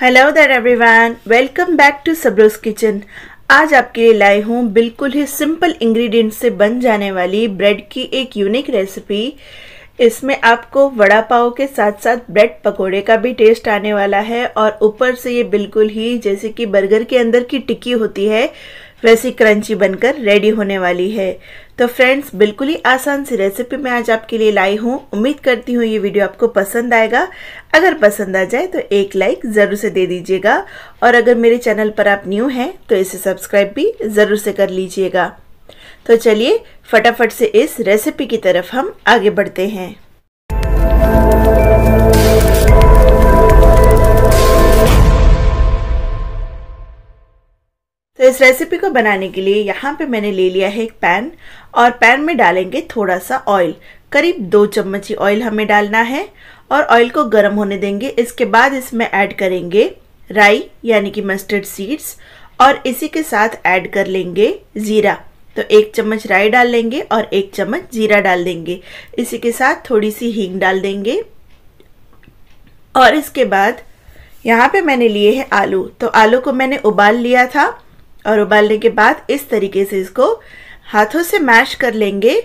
hello there everyone welcome back to Sabroz kitchen आज आपके लिए लाए हूँ बिल्कुल ही सिंपल इंग्रेडिएंट से बन जाने वाली ब्रेड की एक यूनिक रेसिपी इसमें आपको वड़ा पाव के साथ साथ ब्रेड पकोड़े का भी टेस्ट आने वाला है और ऊपर से ये बिल्कुल ही जैसे कि बर्गर के अंदर की टिक्की होती है वैसी क्रंची बनकर रेडी होने वाली है तो फ्रेंड्स बिल्कुल ही आसान सी रेसिपी मैं आज आपके लिए लाई हूँ उम्मीद करती हूँ ये वीडियो आपको पसंद आएगा अगर पसंद आ जाए तो एक लाइक ज़रूर से दे दीजिएगा और अगर मेरे चैनल पर आप न्यू हैं तो इसे सब्सक्राइब भी ज़रूर से कर लीजिएगा तो चलिए फटाफट से इस रेसिपी की तरफ हम आगे बढ़ते हैं तो इस रेसिपी को बनाने के लिए यहाँ पे मैंने ले लिया है एक पैन और पैन में डालेंगे थोड़ा सा ऑयल करीब दो चम्मच ही ऑयल हमें डालना है और ऑयल को गर्म होने देंगे इसके बाद इसमें ऐड करेंगे राई यानी कि मस्टर्ड सीड्स और इसी के साथ ऐड कर लेंगे ज़ीरा तो एक चम्मच राई डाल लेंगे और एक चम्मच जीरा डाल देंगे इसी के साथ थोड़ी सी हींग डाल देंगे और इसके बाद यहाँ पे मैंने लिए हैं आलू तो आलू को मैंने उबाल लिया था और उबालने के बाद इस तरीके से इसको हाथों से मैश कर लेंगे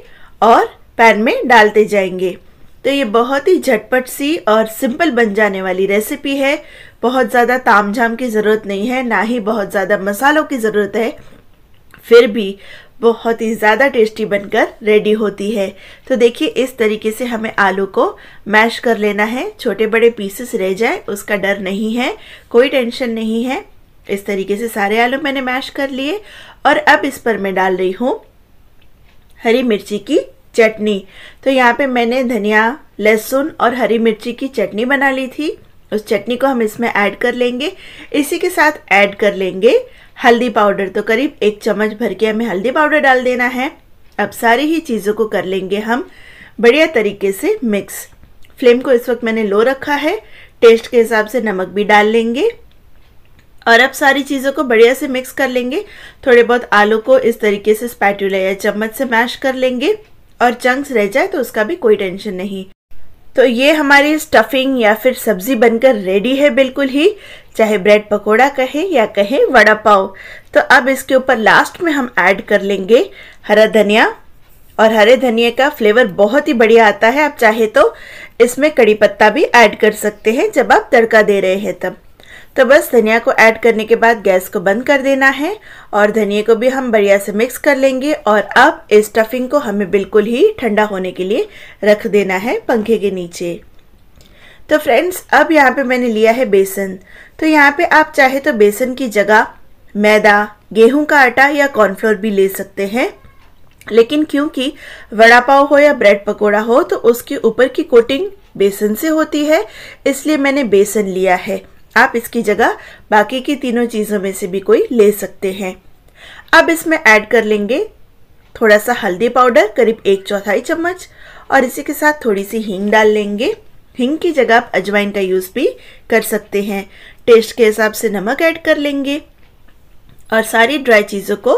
और पैन में डालते जाएंगे तो ये बहुत ही झटपट सी और सिंपल बन जाने वाली रेसिपी है बहुत ज़्यादा ताम झाम की ज़रूरत नहीं है ना ही बहुत ज़्यादा मसालों की ज़रूरत है फिर भी बहुत ही ज़्यादा टेस्टी बनकर रेडी होती है तो देखिए इस तरीके से हमें आलू को मैश कर लेना है छोटे बड़े पीसेस रह जाए उसका डर नहीं है कोई टेंशन नहीं है इस तरीके से सारे आलू मैंने मैश कर लिए और अब इस पर मैं डाल रही हूँ हरी मिर्ची की चटनी तो यहाँ पे मैंने धनिया लहसुन और हरी मिर्ची की चटनी बना ली थी उस चटनी को हम इसमें ऐड कर लेंगे इसी के साथ ऐड कर लेंगे हल्दी पाउडर तो करीब एक चम्मच भर के हमें हल्दी पाउडर डाल देना है अब सारी ही चीज़ों को कर लेंगे हम बढ़िया तरीके से मिक्स फ्लेम को इस वक्त मैंने लो रखा है टेस्ट के हिसाब से नमक भी डाल लेंगे और अब सारी चीज़ों को बढ़िया से मिक्स कर लेंगे थोड़े बहुत आलू को इस तरीके से स्पैटूला या चम्मच से मैश कर लेंगे और चंक्स रह जाए तो उसका भी कोई टेंशन नहीं तो ये हमारी स्टफिंग या फिर सब्जी बनकर रेडी है बिल्कुल ही चाहे ब्रेड पकोड़ा कहें या कहें वड़ा पाव तो अब इसके ऊपर लास्ट में हम ऐड कर लेंगे हरा धनिया और हरे धनिया का फ्लेवर बहुत ही बढ़िया आता है आप चाहे तो इसमें कड़ी पत्ता भी ऐड कर सकते हैं जब आप तड़का दे रहे हैं तब तो बस धनिया को ऐड करने के बाद गैस को बंद कर देना है और धनिया को भी हम बढ़िया से मिक्स कर लेंगे और अब इस स्टफिंग को हमें बिल्कुल ही ठंडा होने के लिए रख देना है पंखे के नीचे तो फ्रेंड्स अब यहाँ पे मैंने लिया है बेसन तो यहाँ पे आप चाहे तो बेसन की जगह मैदा गेहूं का आटा या कॉर्नफ्लोर भी ले सकते हैं लेकिन क्योंकि वड़ा पाव हो या ब्रेड पकौड़ा हो तो उसके ऊपर की कोटिंग बेसन से होती है इसलिए मैंने बेसन लिया है आप इसकी जगह बाकी की तीनों चीज़ों में से भी कोई ले सकते हैं अब इसमें ऐड कर लेंगे थोड़ा सा हल्दी पाउडर करीब एक चौथाई चम्मच और इसी के साथ थोड़ी सी हींग डाल लेंगे हींग की जगह आप अजवाइन का यूज़ भी कर सकते हैं टेस्ट के हिसाब से नमक ऐड कर लेंगे और सारी ड्राई चीज़ों को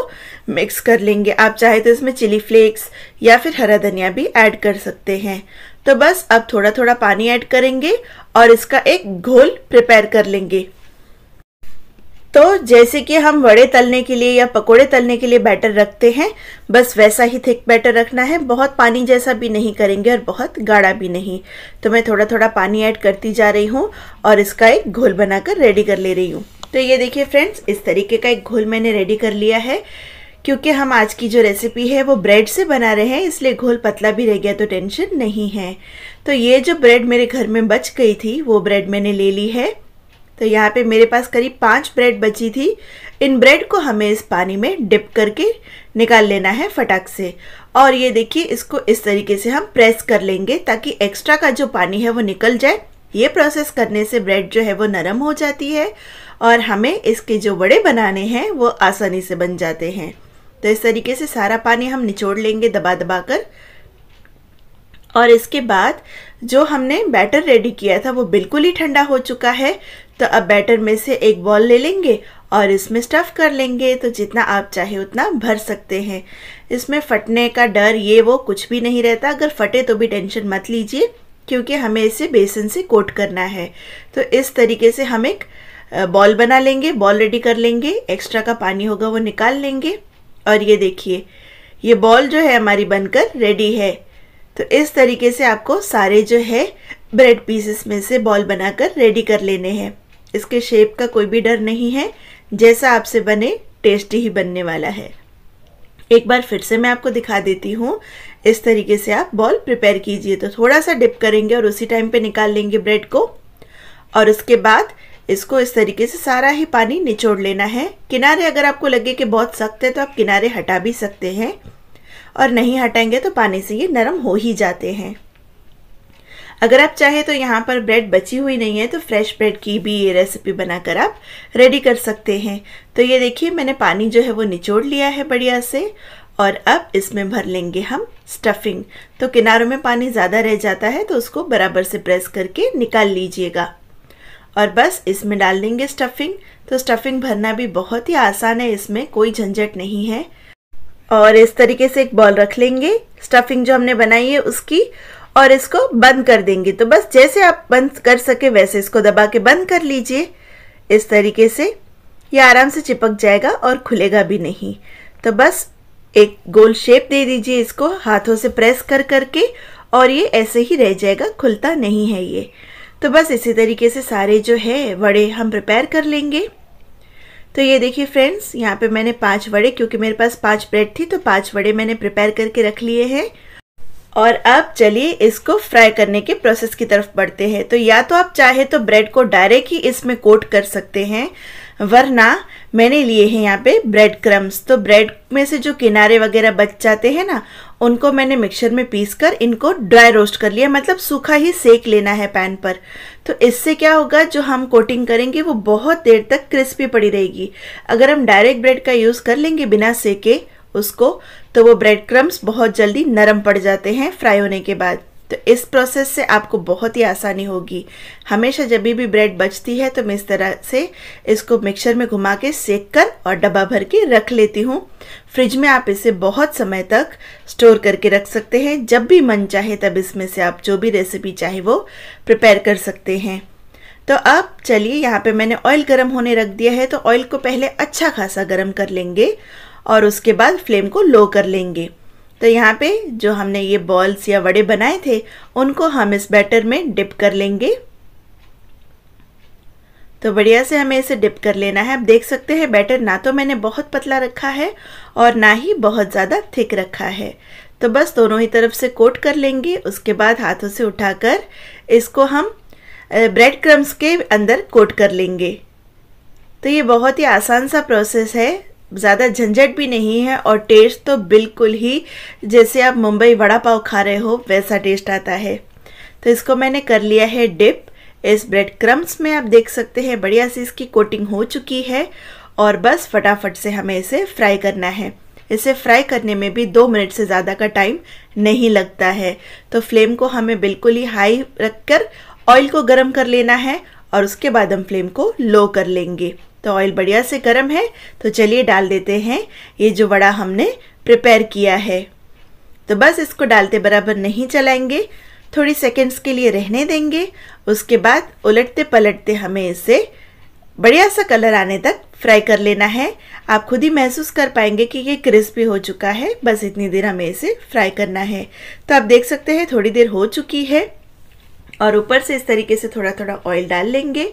मिक्स कर लेंगे आप चाहे तो इसमें चिली फ्लेक्स या फिर हरा धनिया भी ऐड कर सकते हैं तो बस अब थोड़ा थोड़ा पानी ऐड करेंगे और इसका एक घोल प्रिपेयर कर लेंगे तो जैसे कि हम वड़े तलने के लिए या पकोड़े तलने के लिए बैटर रखते हैं बस वैसा ही थिक बैटर रखना है बहुत पानी जैसा भी नहीं करेंगे और बहुत गाढ़ा भी नहीं तो मैं थोड़ा थोड़ा पानी ऐड करती जा रही हूँ और इसका एक घोल बनाकर रेडी कर ले रही हूँ तो ये देखिए फ्रेंड्स इस तरीके का एक घोल मैंने रेडी कर लिया है क्योंकि हम आज की जो रेसिपी है वो ब्रेड से बना रहे हैं इसलिए घोल पतला भी रह गया तो टेंशन नहीं है तो ये जो ब्रेड मेरे घर में बच गई थी वो ब्रेड मैंने ले ली है तो यहाँ पे मेरे पास करीब पाँच ब्रेड बची थी इन ब्रेड को हमें इस पानी में डिप करके निकाल लेना है फटाक से और ये देखिए इसको इस तरीके से हम प्रेस कर लेंगे ताकि एक्स्ट्रा का जो पानी है वो निकल जाए ये प्रोसेस करने से ब्रेड जो है वो नरम हो जाती है और हमें इसके जो बड़े बनाने हैं वो आसानी से बन जाते हैं तो इस तरीके से सारा पानी हम निचोड़ लेंगे दबा दबा कर और इसके बाद जो हमने बैटर रेडी किया था वो बिल्कुल ही ठंडा हो चुका है तो अब बैटर में से एक बॉल ले लेंगे और इसमें स्टफ़ कर लेंगे तो जितना आप चाहे उतना भर सकते हैं इसमें फटने का डर ये वो कुछ भी नहीं रहता अगर फटे तो भी टेंशन मत लीजिए क्योंकि हमें इसे बेसन से कोट करना है तो इस तरीके से हम एक बॉल बना लेंगे बॉल रेडी कर लेंगे एक्स्ट्रा का पानी होगा वो निकाल लेंगे और ये देखिए ये बॉल जो है हमारी बनकर रेडी है तो इस तरीके से आपको सारे जो है ब्रेड पीसेस में से बॉल बनाकर रेडी कर लेने हैं इसके शेप का कोई भी डर नहीं है जैसा आपसे बने टेस्टी ही बनने वाला है एक बार फिर से मैं आपको दिखा देती हूँ इस तरीके से आप बॉल प्रिपेयर कीजिए तो थोड़ा सा डिप करेंगे और उसी टाइम पे निकाल लेंगे ब्रेड को और उसके बाद इसको इस तरीके से सारा ही पानी निचोड़ लेना है किनारे अगर आपको लगे कि बहुत सख्त है तो आप किनारे हटा भी सकते हैं और नहीं हटाएंगे तो पानी से ये नरम हो ही जाते हैं अगर आप चाहें तो यहाँ पर ब्रेड बची हुई नहीं है तो फ्रेश ब्रेड की भी ये रेसिपी बनाकर आप रेडी कर सकते हैं तो ये देखिए मैंने पानी जो है वो निचोड़ लिया है बढ़िया से और अब इसमें भर लेंगे हम स्टफिंग तो किनारों में पानी ज़्यादा रह जाता है तो उसको बराबर से प्रेस करके निकाल लीजिएगा और बस इसमें डाल देंगे स्टफिंग तो स्टफिंग भरना भी बहुत ही आसान है इसमें कोई झंझट नहीं है और इस तरीके से एक बॉल रख लेंगे स्टफिंग जो हमने बनाई है उसकी और इसको बंद कर देंगे तो बस जैसे आप बंद कर सके वैसे इसको दबा के बंद कर लीजिए इस तरीके से ये आराम से चिपक जाएगा और खुलेगा भी नहीं तो बस एक गोल शेप दे दीजिए इसको हाथों से प्रेस कर करके और ये ऐसे ही रह जाएगा खुलता नहीं है ये तो बस इसी तरीके से सारे जो है वड़े हम प्रिपेयर कर लेंगे तो ये देखिए फ्रेंड्स यहाँ पे मैंने पांच वड़े क्योंकि मेरे पास पांच ब्रेड थी तो पांच वड़े मैंने प्रिपेयर करके रख लिए हैं और अब चलिए इसको फ्राई करने के प्रोसेस की तरफ बढ़ते हैं तो या तो आप चाहे तो ब्रेड को डायरेक्ट ही इसमें कोट कर सकते हैं वरना मैंने लिए हैं यहाँ पे ब्रेड क्रम्स तो ब्रेड में से जो किनारे वगैरह बच जाते हैं ना उनको मैंने मिक्सर में पीस कर इनको ड्राई रोस्ट कर लिया मतलब सूखा ही सेक लेना है पैन पर तो इससे क्या होगा जो हम कोटिंग करेंगे वो बहुत देर तक क्रिस्पी पड़ी रहेगी अगर हम डायरेक्ट ब्रेड का यूज़ कर लेंगे बिना सेके उसको तो वो ब्रेड क्रम्स बहुत जल्दी नरम पड़ जाते हैं फ्राई होने के बाद तो इस प्रोसेस से आपको बहुत ही आसानी होगी हमेशा जब भी ब्रेड बचती है तो मैं इस तरह से इसको मिक्सर में घुमा के सेक कर और डब्बा भर के रख लेती हूँ फ्रिज में आप इसे बहुत समय तक स्टोर करके रख सकते हैं जब भी मन चाहे तब इसमें से आप जो भी रेसिपी चाहे वो प्रिपेयर कर सकते हैं तो अब चलिए यहाँ पे मैंने ऑयल गर्म होने रख दिया है तो ऑयल को पहले अच्छा खासा गर्म कर लेंगे और उसके बाद फ्लेम को लो कर लेंगे तो यहाँ पे जो हमने ये बॉल्स या वड़े बनाए थे उनको हम इस बैटर में डिप कर लेंगे तो बढ़िया से हमें इसे डिप कर लेना है आप देख सकते हैं बैटर ना तो मैंने बहुत पतला रखा है और ना ही बहुत ज़्यादा थिक रखा है तो बस दोनों ही तरफ से कोट कर लेंगे उसके बाद हाथों से उठाकर इसको हम ब्रेड क्रम्स के अंदर कोट कर लेंगे तो ये बहुत ही आसान सा प्रोसेस है ज़्यादा झंझट भी नहीं है और टेस्ट तो बिल्कुल ही जैसे आप मुंबई वड़ा पाव खा रहे हो वैसा टेस्ट आता है तो इसको मैंने कर लिया है डिप इस ब्रेड क्रम्स में आप देख सकते हैं बढ़िया सी इसकी कोटिंग हो चुकी है और बस फटाफट से हमें इसे फ्राई करना है इसे फ्राई करने में भी दो मिनट से ज़्यादा का टाइम नहीं लगता है तो फ्लेम को हमें बिल्कुल ही हाई रख कर ऑयल को गर्म कर लेना है और उसके बाद हम फ्लेम को लो कर लेंगे तो ऑयल बढ़िया से गर्म है तो चलिए डाल देते हैं ये जो वड़ा हमने प्रिपेयर किया है तो बस इसको डालते बराबर नहीं चलाएंगे थोड़ी सेकेंड्स के लिए रहने देंगे उसके बाद उलटते पलटते हमें इसे बढ़िया सा कलर आने तक फ्राई कर लेना है आप खुद ही महसूस कर पाएंगे कि ये क्रिस्पी हो चुका है बस इतनी देर हमें इसे फ्राई करना है तो आप देख सकते हैं थोड़ी देर हो चुकी है और ऊपर से इस तरीके से थोड़ा थोड़ा ऑयल डाल लेंगे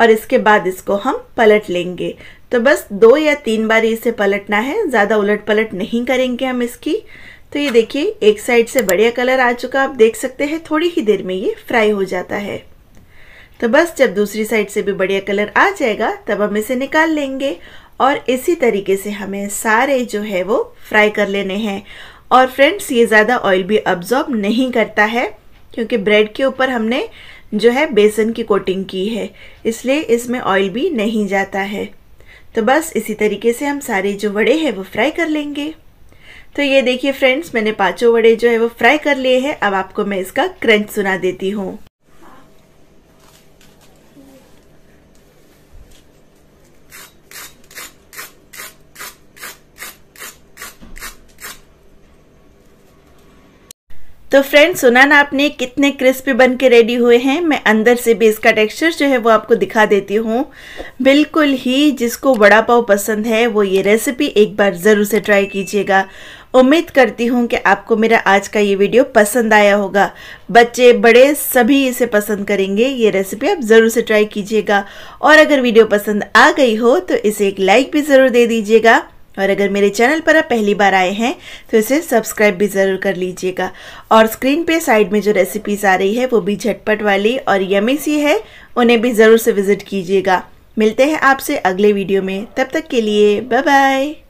और इसके बाद इसको हम पलट लेंगे तो बस दो या तीन बार इसे पलटना है ज़्यादा उलट पलट नहीं करेंगे हम इसकी तो ये देखिए एक साइड से बढ़िया कलर आ चुका आप देख सकते हैं थोड़ी ही देर में ये फ्राई हो जाता है तो बस जब दूसरी साइड से भी बढ़िया कलर आ जाएगा तब हम इसे निकाल लेंगे और इसी तरीके से हमें सारे जो है वो फ्राई कर लेने हैं और फ्रेंड्स ये ज़्यादा ऑयल भी अब्जॉर्ब नहीं करता है क्योंकि ब्रेड के ऊपर हमने जो है बेसन की कोटिंग की है इसलिए इसमें ऑयल भी नहीं जाता है तो बस इसी तरीके से हम सारे जो वड़े हैं वो फ्राई कर लेंगे तो ये देखिए फ्रेंड्स मैंने पांचों वड़े जो है वो फ्राई कर लिए हैं अब आपको मैं इसका क्रंच सुना देती हूँ तो फ्रेंड सुना ना आपने कितने क्रिस्पी बन के रेडी हुए हैं मैं अंदर से भी इसका टेक्सचर जो है वो आपको दिखा देती हूँ बिल्कुल ही जिसको वड़ा पाव पसंद है वो ये रेसिपी एक बार ज़रूर से ट्राई कीजिएगा उम्मीद करती हूँ कि आपको मेरा आज का ये वीडियो पसंद आया होगा बच्चे बड़े सभी इसे पसंद करेंगे ये रेसिपी आप ज़रूर से ट्राई कीजिएगा और अगर वीडियो पसंद आ गई हो तो इसे एक लाइक भी ज़रूर दे दीजिएगा और अगर मेरे चैनल पर आप पहली बार आए हैं तो इसे सब्सक्राइब भी ज़रूर कर लीजिएगा और स्क्रीन पे साइड में जो रेसिपीज़ आ रही है वो भी झटपट वाली और यमी सी है उन्हें भी ज़रूर से विज़िट कीजिएगा मिलते हैं आपसे अगले वीडियो में तब तक के लिए बाय बाय